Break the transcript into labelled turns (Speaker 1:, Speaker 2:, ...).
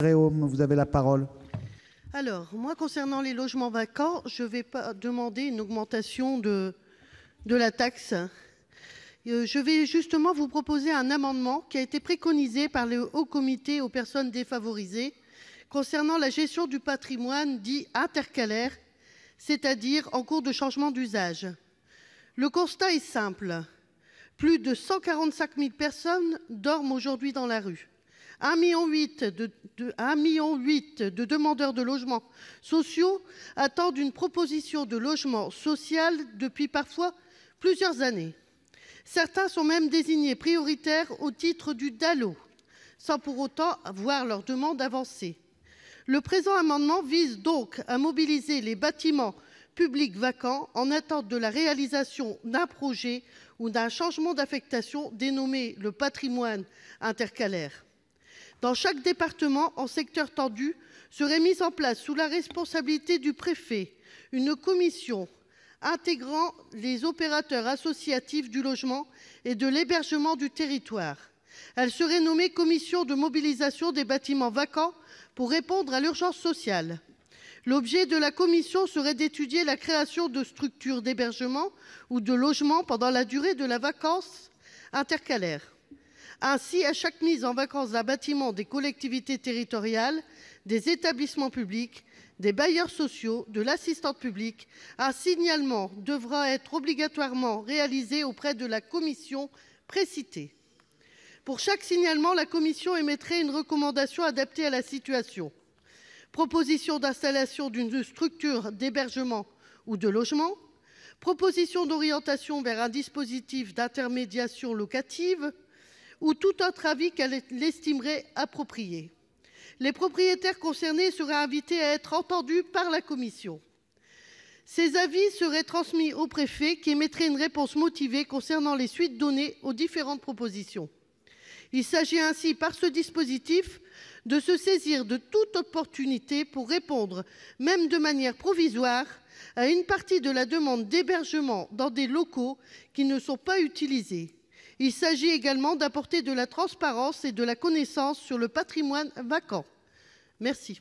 Speaker 1: Réaume, vous avez la parole. Alors, moi, concernant les logements vacants, je ne vais pas demander une augmentation de, de la taxe. Euh, je vais justement vous proposer un amendement qui a été préconisé par le Haut Comité aux personnes défavorisées concernant la gestion du patrimoine dit intercalaire, c'est-à-dire en cours de changement d'usage. Le constat est simple. Plus de 145 000 personnes dorment aujourd'hui dans la rue. 1,8 million de, de, de demandeurs de logements sociaux attendent une proposition de logement social depuis parfois plusieurs années. Certains sont même désignés prioritaires au titre du DALO, sans pour autant voir leur demande avancée. Le présent amendement vise donc à mobiliser les bâtiments publics vacants en attente de la réalisation d'un projet ou d'un changement d'affectation dénommé le patrimoine intercalaire dans chaque département en secteur tendu serait mise en place, sous la responsabilité du préfet, une commission intégrant les opérateurs associatifs du logement et de l'hébergement du territoire. Elle serait nommée commission de mobilisation des bâtiments vacants pour répondre à l'urgence sociale. L'objet de la commission serait d'étudier la création de structures d'hébergement ou de logement pendant la durée de la vacance intercalaire. Ainsi, à chaque mise en vacances d'un bâtiment des collectivités territoriales, des établissements publics, des bailleurs sociaux, de l'assistante publique, un signalement devra être obligatoirement réalisé auprès de la commission précitée. Pour chaque signalement, la commission émettrait une recommandation adaptée à la situation. Proposition d'installation d'une structure d'hébergement ou de logement, proposition d'orientation vers un dispositif d'intermédiation locative, ou tout autre avis qu'elle estimerait approprié. Les propriétaires concernés seraient invités à être entendus par la commission. Ces avis seraient transmis au préfet qui émettrait une réponse motivée concernant les suites données aux différentes propositions. Il s'agit ainsi, par ce dispositif, de se saisir de toute opportunité pour répondre, même de manière provisoire, à une partie de la demande d'hébergement dans des locaux qui ne sont pas utilisés. Il s'agit également d'apporter de la transparence et de la connaissance sur le patrimoine vacant. Merci.